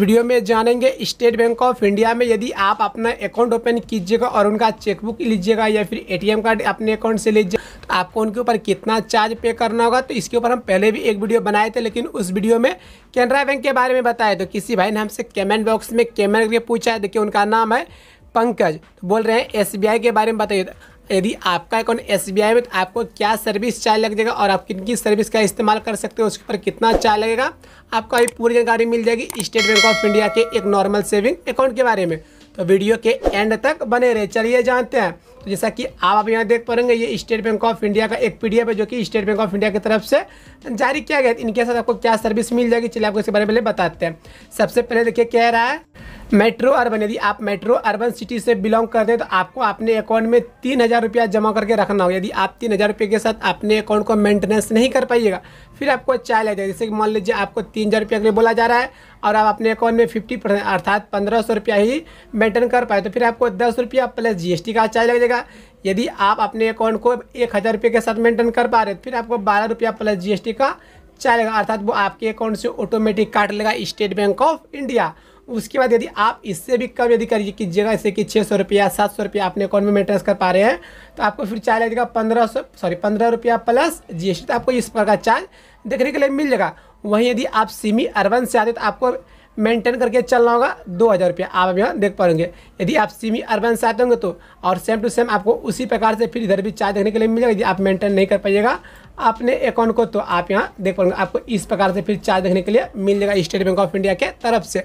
video में जानेंगे state bank of India में यदि आप अपना अकाउंट ओपन कीजिएगा और उनका चेकबुक लीजिएगा या फिर एटीएम कार्ड अपने अकाउंट से लीजिए तो आपको उनके ऊपर कितना चार्ज पे करना होगा तो इसके ऊपर हम पहले भी एक वीडियो बनाए थे लेकिन उस वीडियो में कैनरा बैंक के बारे में बताए तो किसी भाई ने हमसे कमेंट बॉक्स में कमेंट के पूछा है देखिए उनका नाम है पंकज तो बोल रहे हैं एस के बारे में बताइए यदि आपका अकाउंट एस में तो आपको क्या सर्विस चार्ज लग जाएगा और आप किन किन सर्विस का इस्तेमाल कर सकते हैं उसके ऊपर कितना चार्ज लगेगा आपको अभी पूरी जानकारी मिल जाएगी स्टेट बैंक ऑफ इंडिया के एक नॉर्मल सेविंग अकाउंट के बारे में तो वीडियो के एंड तक बने रहे चलिए जानते हैं तो जैसा कि आप आप यहाँ देख पाएंगे ये स्टेट बैंक ऑफ इंडिया का एक पीडीएफ है जो कि स्टेट बैंक ऑफ इंडिया की तरफ से जारी किया गया इनके साथ आपको क्या सर्विस मिल जाएगी चलिए आपको इसके बारे में बताते हैं सबसे पहले देखिए कह रहा है मेट्रो अर्बन यदि आप मेट्रो अर्बन सिटी से बिलोंग करते हैं तो आपको अपने अकाउंट में तीन हज़ार रुपया जमा करके रखना होगा यदि आप तीन हज़ार रुपये के साथ अपने अकाउंट को मेंटेनेंस नहीं कर पाइएगा फिर आपको चाय लग जाएगा जैसे कि मान लीजिए आपको तीन हज़ार रुपया के लिए बोला जा रहा है और आप अपने अकाउंट में फिफ्टी परसेंट अर्थात पंद्रह सौ रुपया ही मेंटेन कर पाए तो फिर आपको दस रुपया प्लस जीएसटी का चाय लगेगा यदि आप अपने अकाउंट को एक हज़ार रुपये के साथ मेंटेन कर पा रहे तो फिर आपको बारह रुपया प्लस टी का चाय लगेगा अर्थात वो आपके अकाउंट से ऑटोमेटिक काट लेगा स्टेट बैंक ऑफ इंडिया उसके बाद यदि आप इससे भी कम यदि करिए कीजिएगा जैसे कि छः सौ रुपया सात सौ रुपया अपने अकाउंट में मेंटेनेंस कर पा रहे हैं तो आपको फिर चार्ज लगेगा पंद्रह सौ सॉरी पंद्रह रुपया प्लस जी एस टी तो आपको इस प्रकार चार्ज देखने के लिए मिल जाएगा वहीं यदि आप सिमी अर्बन से आते तो आपको मेंटेन करके चलना होगा दो हज़ार रुपया आप यहाँ देख पाएंगे यदि आप सिमी अर्बन से आते होंगे तो और सेम टू सेम आपको उसी प्रकार से फिर इधर भी चार्ज देखने के लिए मिल जाएगा यदि आप मेंटेन नहीं कर पाइएगा अपने अकाउंट को तो आप यहाँ देख पाएंगे आपको इस प्रकार से फिर चार्ज देखने के लिए मिल जाएगा स्टेट बैंक ऑफ इंडिया के तरफ से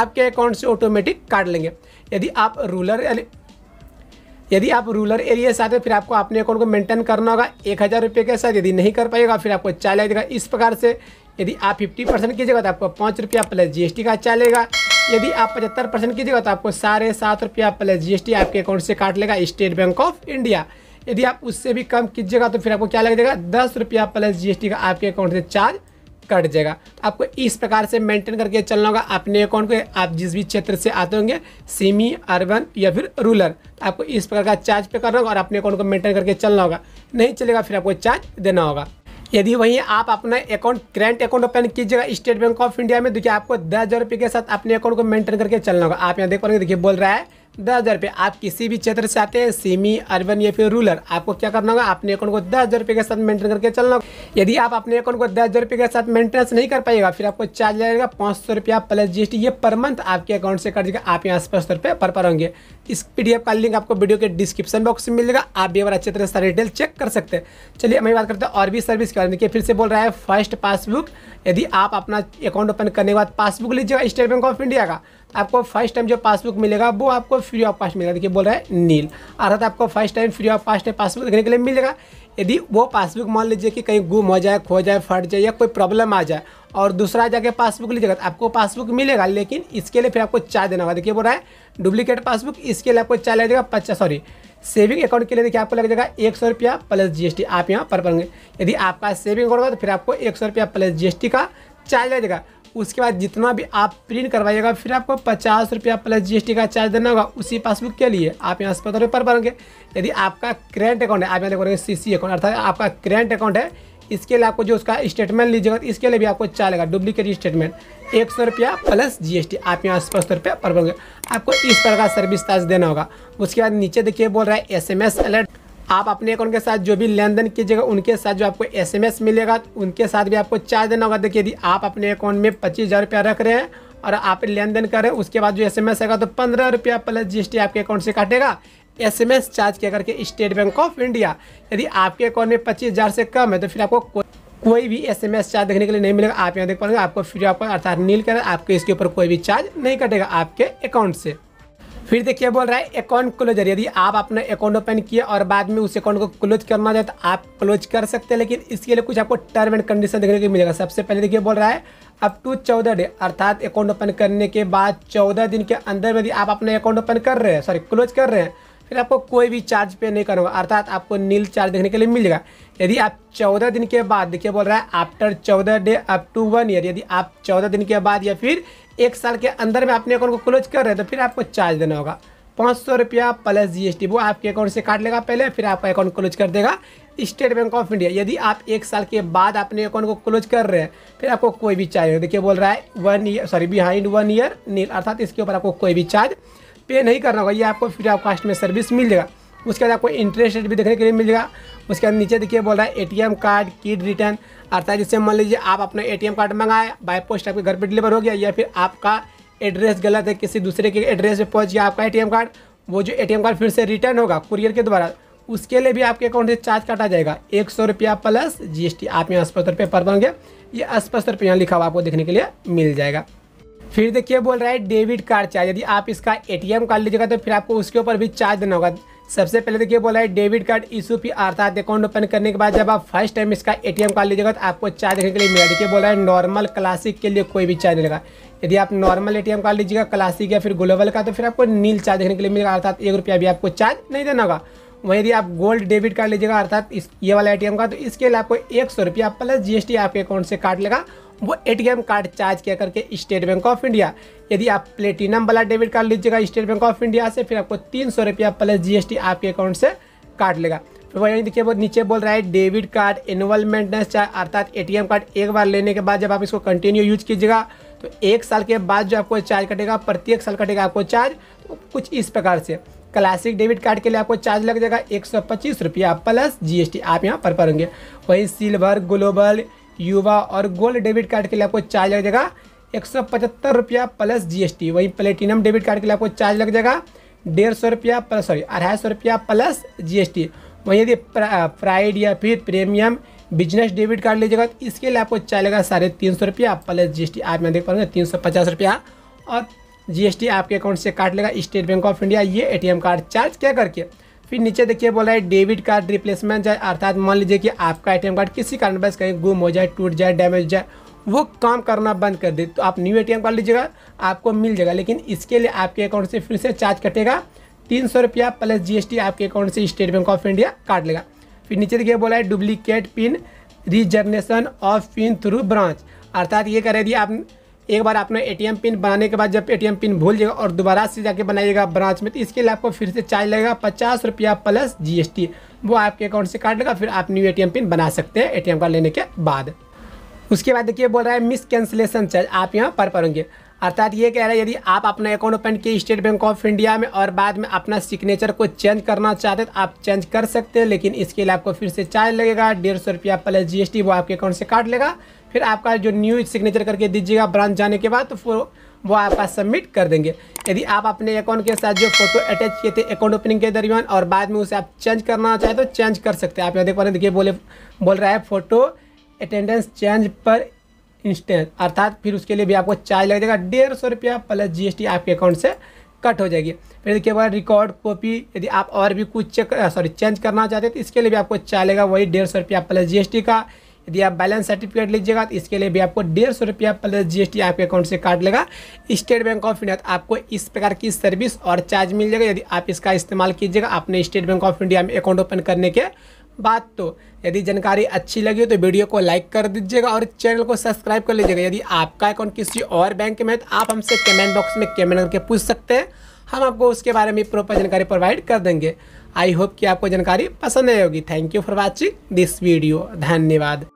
आपके अकाउंट से ऑटोमेटिक काट लेंगे यदि आप रूलर यानी यदि आप रूरल एरिया से आते फिर आपको अपने अकाउंट को मेंटेन करना होगा एक हज़ार रुपये के साथ यदि नहीं कर पाएगा फिर आपको चार्ज लगेगा इस प्रकार से यदि आप फिफ्टी परसेंट कीजिएगा तो आपको पाँच रुपया प्लस जीएसटी का चार्ज लेगा यदि आप पचहत्तर परसेंट कीजिएगा तो आपको साढ़े सात रुपया प्लस जीएसटी आपके अकाउंट से काट लेगा स्टेट बैंक ऑफ इंडिया यदि आप उससे भी कम कीजिएगा तो फिर आपको क्या लगेगा दस रुपया प्लस जीएसटी का आपके अकाउंट से चार्ज कट जाएगा तो आपको इस प्रकार से मेंटेन करके चलना होगा अपने अकाउंट को आप जिस भी क्षेत्र से आते होंगे सीमी अर्बन या फिर रूरल तो आपको इस प्रकार का चार्ज पे करना होगा और अपने अकाउंट को मेंटेन करके चलना होगा नहीं चलेगा फिर आपको चार्ज देना होगा यदि वहीं आप अपना अकाउंट करेंट अकाउंट ओपन कीजिएगा स्टेट बैंक ऑफ इंडिया में देखिए आपको दस हज़ार रुपये के साथ अपने अकाउंट को मेंटेन करके चलना होगा आप यहाँ देख पाएंगे देखिए बोल रहा है दस हज़ार रुपये आप किसी भी क्षेत्र से आते हैं सीमी अर्बन या फिर रूरल आपको क्या करना होगा अपने अकाउंट को दस हज़ार रुपये के साथ मेंटेन करके चलना होगा यदि आप अपने अकाउंट को दस हज़ार रुपये के साथ मेंटेनेंस नहीं कर पाएगा फिर आपको चार्ज लगेगा पाँच सौ रुपया प्लस जी ये पर मंथ आपके अकाउंट से कट जाएगा आप यहाँ स्पष्ट रुपये पर पर होंगे इस पी का लिंक आपको वीडियो के डिस्क्रिप्शन बॉक्स में मिलेगा आप भी अगर अच्छे तरह सारी डिटेल चेक कर सकते हैं चलिए हमें बात करते हैं और भी सर्विस के बारे में फिर से बोल रहा है फर्स्ट पासबुक यदि आप अपना अकाउंट ओपन करने के बाद पासबुक लीजिएगा स्टेट बैंक ऑफ इंडिया का आपको फर्स्ट टाइम जो पासबुक मिलेगा वो आपको फ्री ऑफ कास्ट मिलेगा देखिए बोल रहा है नील अर्थात आपको first time free of cost है पासबुक देखने के लिए मिलेगा यदि वो पासबुक मान लीजिए कि कहीं गुम हो जाए खो जाए फट जाए या कोई प्रॉब्लम आ जाए और दूसरा जाके पासबुक लीजिएगा तो आपको पासबुक मिलेगा लेकिन इसके लिए फिर आपको चार्ज देना होगा देखिए बोल रहा है डुप्लीकेट पासबुक इसके लिए आपको चार्ज लगेगा पचास सॉरी सेविंग अकाउंट के लिए देखिए आपको लग जाएगा एक सौ रुपया प्लस जीएसटी आप यहाँ पर पड़ेंगे यदि आपका सेविंग अकाउंट होगा तो फिर आपको एक सौ रुपया प्लस जीएसटी का चार्ज लगेगा उसके बाद जितना भी आप प्रिंट करवाइएगा फिर आपको पचास रुपया प्लस जीएसटी का चार्ज देना होगा उसी पासबुक के लिए आप यहाँ से पर भरेंगे तो यदि आपका करेंट अकाउंट है आप यहाँ देखोगे सी सी अकाउंट अर्थात आपका करेंट अकाउंट है इसके लिए आपको जो उसका स्टेटमेंट लीजिएगा इसके लिए भी आपको चालेगा डुप्लीकेट स्टेटमेंट एक सौ रुपया प्लस जीएसटी आप यहाँ स्पष्ट रुपया पर भरेंगे आपको इस प्रकार सर्विस चार्ज देना होगा उसके बाद नीचे देखिए बोल रहा है एस एम एस अलर्ट आप अपने अकाउंट के साथ जो भी लेन देन कीजिएगा उनके साथ जो आपको एस मिलेगा उनके साथ भी आपको चार्ज देना होगा देखिए यदि आप अपने अकाउंट में पच्चीस हज़ार रुपया रख रहे हैं और आप लेन देन कर रहे हैं उसके बाद जो एस एम एस आएगा तो पंद्रह रुपया प्लस टी आपके अकाउंट से काटेगा एस एम एस चार्ज किया करके स्टेट बैंक ऑफ इंडिया यदि आपके अकाउंट में पच्चीस हज़ार से कम है तो फिर आपको को, कोई भी एस एम एस चार्ज देखने के लिए नहीं मिलेगा आप यहाँ देख पाएंगे आपको फ्री आपको अर्थात नील करें आपके इसके ऊपर कोई भी चार्ज नहीं कटेगा आपके अकाउंट से फिर देखिए बोल रहा है अकाउंट क्लोजर यदि आप अपना अकाउंट ओपन किया और बाद में उस अकाउंट को क्लोज करना चाहे तो आप क्लोज कर सकते हैं लेकिन इसके लिए कुछ आपको टर्म एंड कंडीशन देखने को मिलेगा सबसे पहले देखिए बोल रहा है अप टू चौदह डे अर्थात अकाउंट ओपन करने के बाद चौदह दिन के अंदर यदि आप अपना अकाउंट ओपन कर रहे हैं सॉरी क्लोज कर रहे हैं फिर आपको कोई भी चार्ज पे नहीं करना होगा अर्थात आपको नील चार्ज देखने के लिए मिल जाएगा यदि आप चौदह दिन के बाद देखिए बोल रहा है आफ्टर चौदह day up to one year यदि आप चौदह दिन के बाद या फिर एक साल के अंदर में अपने अकाउंट को क्लोज कर रहे हैं तो फिर आपको चार्ज देना होगा पाँच सौ रुपया प्लस जीएसटी वो आपके अकाउंट से काट लेगा पहले फिर आपका अकाउंट क्लोज कर देगा स्टेट बैंक ऑफ इंडिया यदि आप एक साल के बाद अपने अकाउंट को क्लोज कर रहे हैं फिर आपको कोई भी चार्ज देखिए बोल रहा है one year sorry behind one year nil अर्थात इसके ऊपर आपको कोई भी चार्ज पे नहीं करना होगा ये आपको फ्री ऑफ कास्ट में सर्विस मिल जाएगा उसके बाद आपको इंटरेस्ट रेट भी देखने के लिए मिल जाएगा उसके बाद नीचे देखिए बोल रहा है एटीएम कार्ड किड रिटर्न अर्थात जैसे मान लीजिए आप अपना एटीएम कार्ड मंगाए बाय पोस्ट आपके घर पर डिलीवर हो गया या फिर आपका एड्रेस गलत है किसी दूसरे के एड्रेस पर पहुँच गया आपका ए कार्ड वो जो ए कार्ड फिर से रिटर्न होगा कुरियर के द्वारा उसके लिए भी आपके अकाउंट से चार्ज काटा जाएगा एक सौ रुपया प्लस जी आप यहाँ स्पष्ट रुपये पर पाएंगे ये स्पष्ट रुपये यहाँ लिखा हुआ आपको देखने के लिए मिल जाएगा फिर देखिए बोल रहा है डेबिट कार्ड चार्ज यदि आप इसका एटीएम कार्ड लीजिएगा तो फिर आपको उसके ऊपर भी चार्ज देना होगा सबसे पहले देखिए बोला है डेबिट कार्ड इशू फी अर्थात अकाउंट ओपन करने के बाद जब आप फर्स्ट टाइम इसका एटीएम कार्ड लीजिएगा तो आपको चार्ज देखने के लिए मिला देखिए बोला है नॉर्मल क्लासिक के लिए कोई भी चार्ज मिलेगा यदि आप नॉर्मल एम कार्ड लीजिएगा क्लासिक या फिर ग्लोबल का तो फिर आपको नील चार्ज देखने के लिए मिलेगा अर्थात एक रुपया भी आपको चार्ज नहीं देना होगा वहीं यदि आप गोल्ड डेबिट कार्ड लीजिएगा अर्थात इस ये वाला एम का तो इसके लिए आपको एक सौ रुपया प्लस टी आपके अकाउंट से काट लेगा वो एटीएम कार्ड चार्ज किया करके स्टेट बैंक ऑफ इंडिया यदि आप प्लेटिनम वाला डेबिट कार्ड लीजिएगा स्टेट बैंक ऑफ इंडिया से फिर आपको तीन सौ रुपया प्लस जी आपके अकाउंट से काट लेगा फिर वही देखिए वो नीचे बोल रहा है debit card annual maintenance charge अर्थात एटीएम कार्ड एक बार लेने के बाद जब आप इसको कंटिन्यू यूज कीजिएगा तो एक साल के बाद जो आपको चार्ज कटेगा प्रत्येक साल कटेगा आपको चार्ज तो कुछ इस प्रकार से क्लासिक डेबिट कार्ड के लिए आपको चार्ज लग जाएगा एक सौ पच्चीस रुपया प्लस जीएसटी आप यहाँ पर करेंगे वहीं सिल्वर ग्लोबल युवा और गोल्ड डेबिट कार्ड के लिए आपको चार्ज लग जाएगा एक सौ पचहत्तर रुपया प्लस जीएसटी वही प्लेटिनम डेबिट कार्ड के लिए आपको चार्ज लग जाएगा डेढ़ सौ रुपया प्लस सॉरी अढ़ाई सौ रुपया प्लस जीएसटी वहीं यदि प्राइड या फिर प्रीमियम बिजनेस डेबिट कार्ड लीजिएगा तो इसके लिए आपको चार्ज लगेगा साढ़े तीन सौ रुपया प्लस जीएसटी आप मैं देख पाऊंगे तीन सौ पचास रुपया और जीएसटी आपके अकाउंट से काट लेगा स्टेट बैंक ऑफ इंडिया ये एटीएम कार्ड चार्ज क्या करके फिर नीचे देखिए बोला है डेबिट कार्ड रिप्लेसमेंट जाए अर्थात मान लीजिए कि आपका ए कार्ड किसी कारण बस कहीं गुम हो जाए टूट जाए डैमेज हो जाए वो काम करना बंद कर दे तो आप न्यू एटीएम कार्ड लीजिएगा आपको मिल जाएगा लेकिन इसके लिए आपके अकाउंट से फिर से चार्ज कटेगा तीन सौ रुपया प्लस जीएसटी आपके अकाउंट से स्टेट बैंक ऑफ इंडिया काट लेगा फिर नीचे देखिए बोला है duplicate PIN regeneration of PIN through branch अर्थात ये कह रहे थे आप एक बार आपने एटीएम पिन बनाने के बाद जब एटीएम पिन भूल जाएगा और दोबारा से जाके बनाइएगा ब्रांच में तो इसके लिए आपको फिर से चार्ज लगेगा पचास रुपया प्लस जीएसटी वो आपके अकाउंट से काट लेगा फिर आप न्यू एटीएम पिन बना सकते हैं एटीएम कार्ड लेने के बाद उसके बाद देखिए बोल रहा है मिस कैंसिलेशन चार्ज आप यहाँ पर पढ़ेंगे अर्थात ये कह रहा है यदि आप अपना अकाउंट ओपन किए स्टेट बैंक ऑफ इंडिया में और बाद में अपना सिग्नेचर को चेंज करना चाहते हैं तो आप चेंज कर सकते हैं लेकिन इसके लिए आपको फिर से चार्ज लगेगा डेढ़ सौ रुपया प्लस जी वो आपके अकाउंट से काट लेगा फिर आपका जो न्यू सिग्नेचर करके दीजिएगा ब्रांच जाने के बाद तो फिर वो आपका सबमिट कर देंगे यदि आप अपने अकाउंट के साथ जो फोटो अटैच किए थे अकाउंट ओपनिंग के दरमियान और बाद में उसे आप चेंज करना चाहें तो चेंज कर सकते हैं आप यहाँ देख पा रहे हैं देखिए बोले बोल रहा है फ़ोटो अटेंडेंस चेंज पर इंस्टेंस अर्थात फिर उसके लिए भी आपको चार्ज लग जाएगा डेढ़ सौ रुपया प्लस जीएसटी आपके अकाउंट से कट हो जाएगी फिर देखिए बाद रिकॉर्ड कॉपी यदि आप और भी कुछ चेक सॉरी चेंज करना चाहते हैं तो इसके लिए भी आपको चार्ज लगेगा वही डेढ़ सौ रुपया प्लस जीएसटी का यदि आप बैलेंस सर्टिफिकेट लीजिएगा तो इसके लिए भी आपको डेढ़ सौ रुपया प्लस जीएसटी आपके अकाउंट से काट लेगा स्टेट बैंक ऑफ इंडिया आपको इस प्रकार की सर्विस और चार्ज मिल जाएगा यदि आप इसका इस्तेमाल कीजिएगा आपने स्टेट बैंक ऑफ इंडिया में अकाउंट ओपन करने के बात तो यदि जानकारी अच्छी लगी हो तो वीडियो को लाइक कर दीजिएगा और चैनल को सब्सक्राइब कर लीजिएगा यदि आपका अकाउंट किसी और बैंक में है तो आप हमसे कमेंट बॉक्स में कमेंट करके पूछ सकते हैं हम आपको उसके बारे में प्रॉपर जानकारी प्रोवाइड कर देंगे आई होप कि आपको जानकारी पसंद आई होगी thank you for watching this video धन्यवाद